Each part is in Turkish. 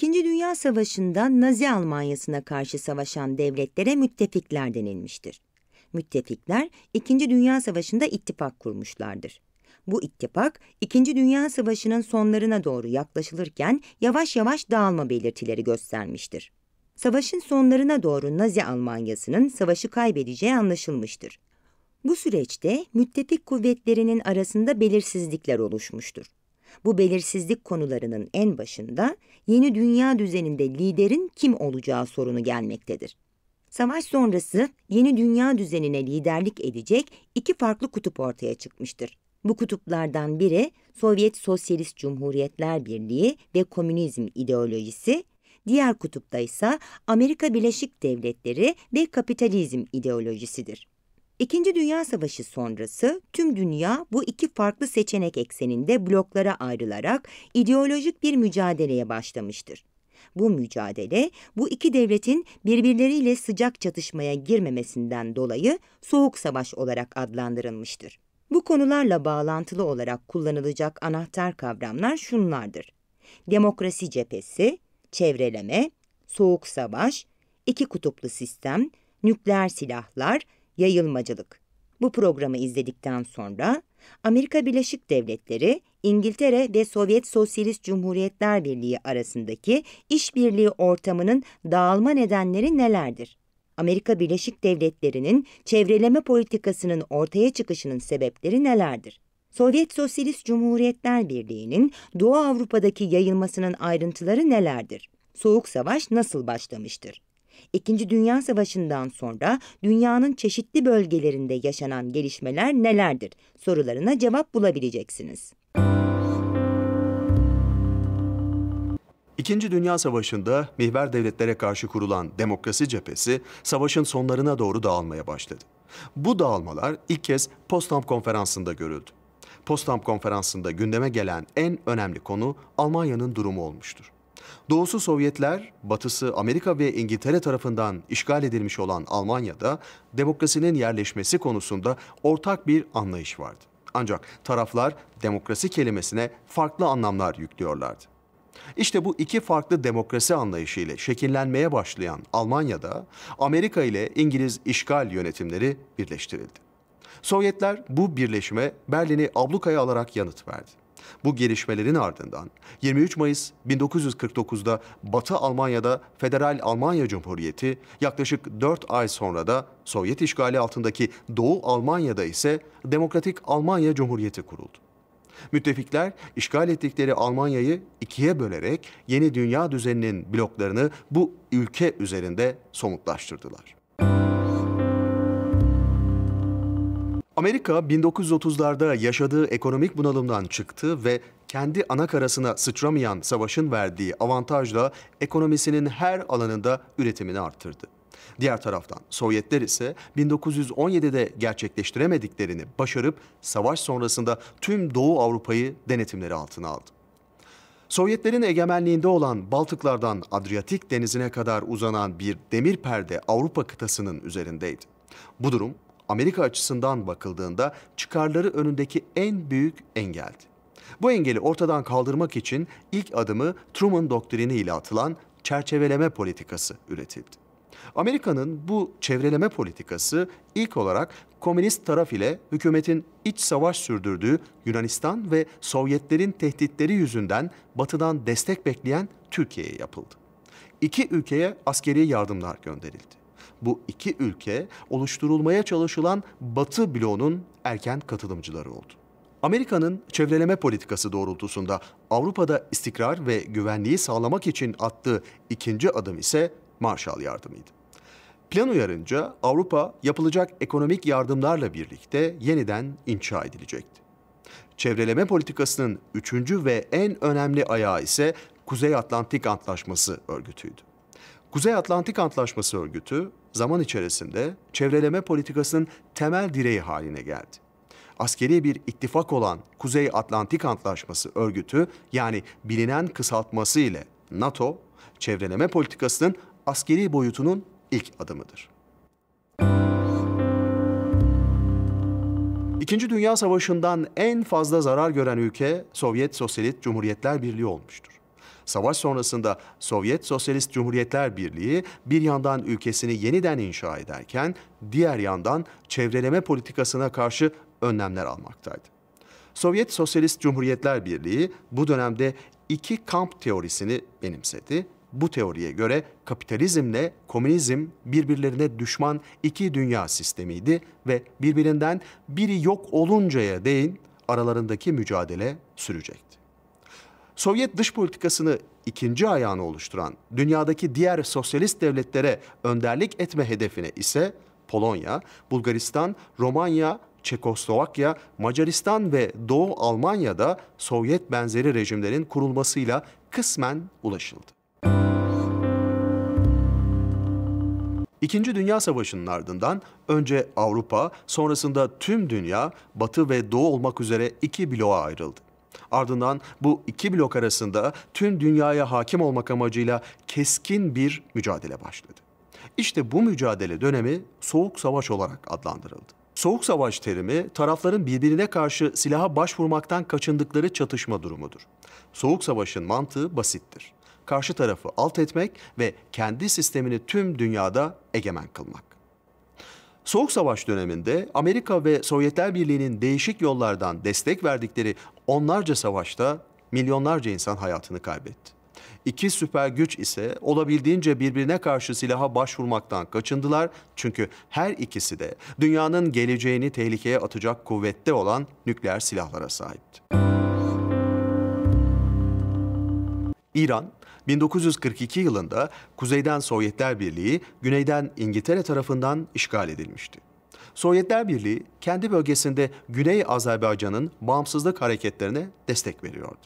İkinci Dünya Savaşı'nda Nazi Almanyası'na karşı savaşan devletlere müttefikler denilmiştir. Müttefikler İkinci Dünya Savaşı'nda ittifak kurmuşlardır. Bu ittifak İkinci Dünya Savaşı'nın sonlarına doğru yaklaşılırken yavaş yavaş dağılma belirtileri göstermiştir. Savaşın sonlarına doğru Nazi Almanyası'nın savaşı kaybedeceği anlaşılmıştır. Bu süreçte müttefik kuvvetlerinin arasında belirsizlikler oluşmuştur. Bu belirsizlik konularının en başında yeni dünya düzeninde liderin kim olacağı sorunu gelmektedir. Savaş sonrası yeni dünya düzenine liderlik edecek iki farklı kutup ortaya çıkmıştır. Bu kutuplardan biri Sovyet Sosyalist Cumhuriyetler Birliği ve Komünizm ideolojisi, diğer kutupta ise Amerika Birleşik Devletleri ve kapitalizm ideolojisidir. İkinci Dünya Savaşı sonrası tüm dünya bu iki farklı seçenek ekseninde bloklara ayrılarak ideolojik bir mücadeleye başlamıştır. Bu mücadele bu iki devletin birbirleriyle sıcak çatışmaya girmemesinden dolayı Soğuk Savaş olarak adlandırılmıştır. Bu konularla bağlantılı olarak kullanılacak anahtar kavramlar şunlardır. Demokrasi cephesi, çevreleme, soğuk savaş, iki kutuplu sistem, nükleer silahlar, Yayılmacılık. Bu programı izledikten sonra Amerika Birleşik Devletleri, İngiltere ve Sovyet Sosyalist Cumhuriyetler Birliği arasındaki işbirliği ortamının dağılma nedenleri nelerdir? Amerika Birleşik Devletleri'nin çevreleme politikasının ortaya çıkışının sebepleri nelerdir? Sovyet Sosyalist Cumhuriyetler Birliği'nin Doğu Avrupa'daki yayılmasının ayrıntıları nelerdir? Soğuk Savaş nasıl başlamıştır? İkinci Dünya Savaşı'ndan sonra dünyanın çeşitli bölgelerinde yaşanan gelişmeler nelerdir sorularına cevap bulabileceksiniz. İkinci Dünya Savaşı'nda mihver devletlere karşı kurulan demokrasi cephesi savaşın sonlarına doğru dağılmaya başladı. Bu dağılmalar ilk kez Potsdam Konferansı'nda görüldü. Potsdam Konferansı'nda gündeme gelen en önemli konu Almanya'nın durumu olmuştur. Doğusu Sovyetler, batısı Amerika ve İngiltere tarafından işgal edilmiş olan Almanya'da demokrasinin yerleşmesi konusunda ortak bir anlayış vardı. Ancak taraflar demokrasi kelimesine farklı anlamlar yüklüyorlardı. İşte bu iki farklı demokrasi anlayışı ile şekillenmeye başlayan Almanya'da Amerika ile İngiliz işgal yönetimleri birleştirildi. Sovyetler bu birleşime Berlin'i ablukaya alarak yanıt verdi. Bu gelişmelerin ardından 23 Mayıs 1949'da Batı Almanya'da Federal Almanya Cumhuriyeti, yaklaşık 4 ay sonra da Sovyet işgali altındaki Doğu Almanya'da ise Demokratik Almanya Cumhuriyeti kuruldu. Müttefikler işgal ettikleri Almanya'yı ikiye bölerek yeni dünya düzeninin bloklarını bu ülke üzerinde somutlaştırdılar. Amerika 1930'larda yaşadığı ekonomik bunalımdan çıktı ve kendi ana karasına sıçramayan savaşın verdiği avantajla ekonomisinin her alanında üretimini arttırdı. Diğer taraftan Sovyetler ise 1917'de gerçekleştiremediklerini başarıp savaş sonrasında tüm Doğu Avrupa'yı denetimleri altına aldı. Sovyetlerin egemenliğinde olan Baltıklardan Adriyatik denizine kadar uzanan bir demir perde Avrupa kıtasının üzerindeydi. Bu durum Amerika açısından bakıldığında çıkarları önündeki en büyük engeldi. Bu engeli ortadan kaldırmak için ilk adımı Truman doktrini ile atılan çerçeveleme politikası üretildi. Amerika'nın bu çevreleme politikası ilk olarak komünist taraf ile hükümetin iç savaş sürdürdüğü Yunanistan ve Sovyetlerin tehditleri yüzünden batıdan destek bekleyen Türkiye'ye yapıldı. İki ülkeye askeri yardımlar gönderildi bu iki ülke oluşturulmaya çalışılan Batı bloğunun erken katılımcıları oldu. Amerika'nın çevreleme politikası doğrultusunda Avrupa'da istikrar ve güvenliği sağlamak için attığı ikinci adım ise Marshall yardımıydı. Plan uyarınca Avrupa yapılacak ekonomik yardımlarla birlikte yeniden inşa edilecekti. Çevreleme politikasının üçüncü ve en önemli ayağı ise Kuzey Atlantik Antlaşması örgütüydü. Kuzey Atlantik Antlaşması Örgütü zaman içerisinde çevreleme politikasının temel direği haline geldi. Askeri bir ittifak olan Kuzey Atlantik Antlaşması Örgütü yani bilinen kısaltması ile NATO, çevreleme politikasının askeri boyutunun ilk adımıdır. İkinci Dünya Savaşı'ndan en fazla zarar gören ülke Sovyet Sosyalist Cumhuriyetler Birliği olmuştur. Savaş sonrasında Sovyet Sosyalist Cumhuriyetler Birliği bir yandan ülkesini yeniden inşa ederken diğer yandan çevreleme politikasına karşı önlemler almaktaydı. Sovyet Sosyalist Cumhuriyetler Birliği bu dönemde iki kamp teorisini benimsedi. Bu teoriye göre kapitalizmle komünizm birbirlerine düşman iki dünya sistemiydi ve birbirinden biri yok oluncaya değin aralarındaki mücadele sürecekti. Sovyet dış politikasını ikinci ayağını oluşturan dünyadaki diğer sosyalist devletlere önderlik etme hedefine ise Polonya, Bulgaristan, Romanya, Çekoslovakya, Macaristan ve Doğu Almanya'da Sovyet benzeri rejimlerin kurulmasıyla kısmen ulaşıldı. İkinci Dünya Savaşı'nın ardından önce Avrupa, sonrasında tüm dünya, Batı ve Doğu olmak üzere iki bloğa ayrıldı. Ardından bu iki blok arasında tüm dünyaya hakim olmak amacıyla keskin bir mücadele başladı. İşte bu mücadele dönemi Soğuk Savaş olarak adlandırıldı. Soğuk savaş terimi tarafların birbirine karşı silaha başvurmaktan kaçındıkları çatışma durumudur. Soğuk savaşın mantığı basittir. Karşı tarafı alt etmek ve kendi sistemini tüm dünyada egemen kılmak. Soğuk Savaş döneminde Amerika ve Sovyetler Birliği'nin değişik yollardan destek verdikleri onlarca savaşta milyonlarca insan hayatını kaybetti. İki süper güç ise olabildiğince birbirine karşı silaha başvurmaktan kaçındılar çünkü her ikisi de dünyanın geleceğini tehlikeye atacak kuvvette olan nükleer silahlara sahipti. İran, 1942 yılında kuzeyden Sovyetler Birliği, güneyden İngiltere tarafından işgal edilmişti. Sovyetler Birliği kendi bölgesinde Güney Azerbaycan'ın bağımsızlık hareketlerine destek veriyordu.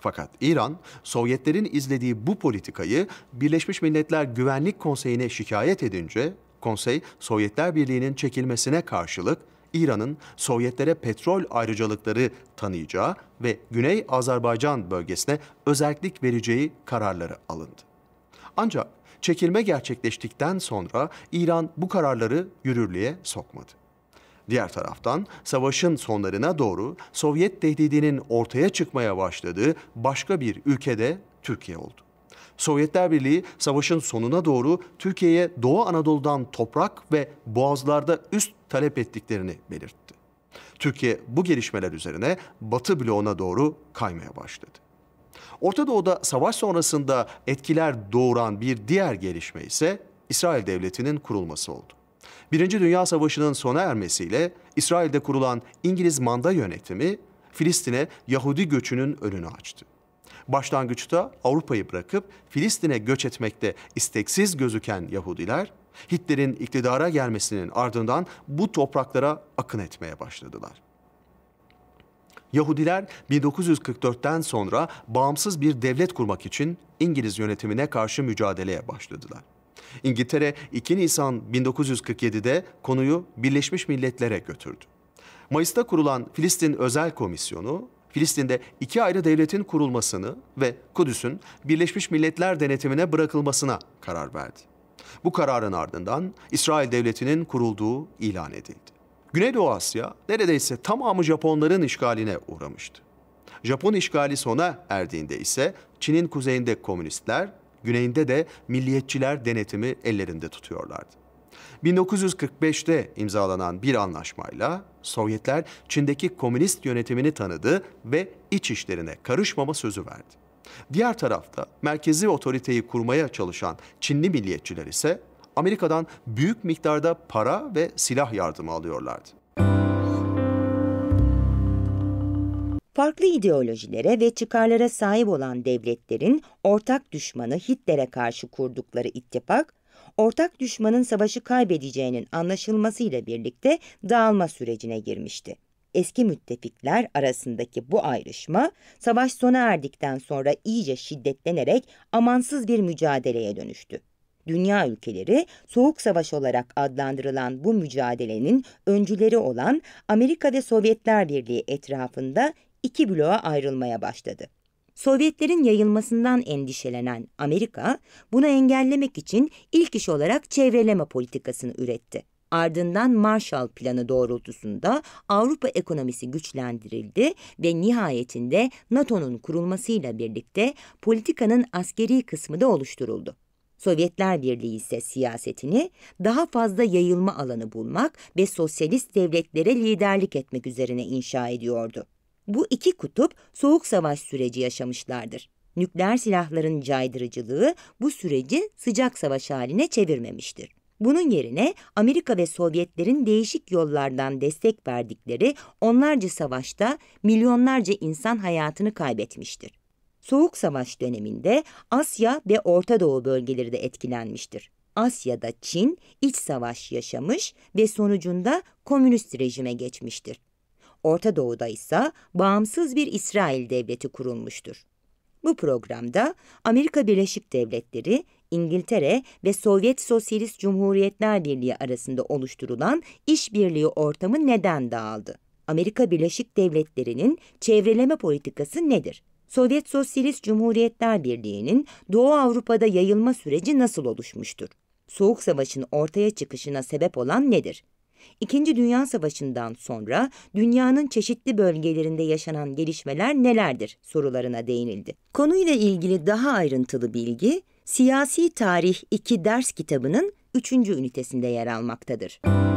Fakat İran, Sovyetlerin izlediği bu politikayı Birleşmiş Milletler Güvenlik Konseyi'ne şikayet edince, konsey Sovyetler Birliği'nin çekilmesine karşılık İran'ın Sovyetlere petrol ayrıcalıkları tanıyacağı ve Güney Azerbaycan bölgesine özellik vereceği kararları alındı. Ancak çekilme gerçekleştikten sonra İran bu kararları yürürlüğe sokmadı. Diğer taraftan savaşın sonlarına doğru Sovyet tehdidinin ortaya çıkmaya başladığı başka bir ülkede Türkiye oldu. Sovyetler Birliği savaşın sonuna doğru Türkiye'ye Doğu Anadolu'dan toprak ve boğazlarda üst talep ettiklerini belirtti. Türkiye bu gelişmeler üzerine Batı bloğuna doğru kaymaya başladı. Orta Doğu'da savaş sonrasında etkiler doğuran bir diğer gelişme ise İsrail Devleti'nin kurulması oldu. Birinci Dünya Savaşı'nın sona ermesiyle İsrail'de kurulan İngiliz manda yönetimi Filistin'e Yahudi göçünün önünü açtı. Başlangıçta Avrupa'yı bırakıp Filistin'e göç etmekte isteksiz gözüken Yahudiler, Hitler'in iktidara gelmesinin ardından bu topraklara akın etmeye başladılar. Yahudiler 1944'ten sonra bağımsız bir devlet kurmak için İngiliz yönetimine karşı mücadeleye başladılar. İngiltere 2 Nisan 1947'de konuyu Birleşmiş Milletler'e götürdü. Mayıs'ta kurulan Filistin Özel Komisyonu Filistin'de iki ayrı devletin kurulmasını ve Kudüs'ün Birleşmiş Milletler denetimine bırakılmasına karar verdi. Bu kararın ardından İsrail devletinin kurulduğu ilan edildi. Güneydoğu Asya neredeyse tamamı Japonların işgaline uğramıştı. Japon işgali sona erdiğinde ise Çin'in kuzeyinde komünistler, güneyinde de milliyetçiler denetimi ellerinde tutuyorlardı. 1945'te imzalanan bir anlaşmayla Sovyetler Çin'deki komünist yönetimini tanıdı ve iç işlerine karışmama sözü verdi. Diğer tarafta merkezi otoriteyi kurmaya çalışan Çinli milliyetçiler ise Amerika'dan büyük miktarda para ve silah yardımı alıyorlardı. Farklı ideolojilere ve çıkarlara sahip olan devletlerin ortak düşmanı Hitler'e karşı kurdukları ittifak ortak düşmanın savaşı kaybedeceğinin anlaşılmasıyla birlikte dağılma sürecine girmişti. Eski müttefikler arasındaki bu ayrışma savaş sona erdikten sonra iyice şiddetlenerek amansız bir mücadeleye dönüştü. Dünya ülkeleri Soğuk Savaş olarak adlandırılan bu mücadelenin öncüleri olan Amerika ve Sovyetler Birliği etrafında iki bloğa ayrılmaya başladı. Sovyetlerin yayılmasından endişelenen Amerika, bunu engellemek için ilk iş olarak çevreleme politikasını üretti. Ardından Marshall Planı doğrultusunda Avrupa ekonomisi güçlendirildi ve nihayetinde NATO'nun kurulmasıyla birlikte politikanın askeri kısmı da oluşturuldu. Sovyetler Birliği ise siyasetini daha fazla yayılma alanı bulmak ve sosyalist devletlere liderlik etmek üzerine inşa ediyordu. Bu iki kutup soğuk savaş süreci yaşamışlardır. Nükleer silahların caydırıcılığı bu süreci sıcak savaş haline çevirmemiştir. Bunun yerine Amerika ve Sovyetlerin değişik yollardan destek verdikleri onlarca savaşta milyonlarca insan hayatını kaybetmiştir. Soğuk Savaş döneminde Asya ve Orta Doğu bölgeleri de etkilenmiştir. Asya'da Çin iç savaş yaşamış ve sonucunda komünist rejime geçmiştir. Orta Doğu'da ise bağımsız bir İsrail devleti kurulmuştur. Bu programda Amerika Birleşik Devletleri, İngiltere ve Sovyet Sosyalist Cumhuriyetler Birliği arasında oluşturulan işbirliği ortamı neden dağıldı? Amerika Birleşik Devletleri'nin çevreleme politikası nedir? Sovyet Sosyalist Cumhuriyetler Birliği'nin Doğu Avrupa'da yayılma süreci nasıl oluşmuştur? Soğuk Savaş'ın ortaya çıkışına sebep olan nedir? İkinci Dünya Savaşı'ndan sonra dünyanın çeşitli bölgelerinde yaşanan gelişmeler nelerdir sorularına değinildi. Konuyla ilgili daha ayrıntılı bilgi Siyasi Tarih 2 ders kitabının 3. ünitesinde yer almaktadır. Müzik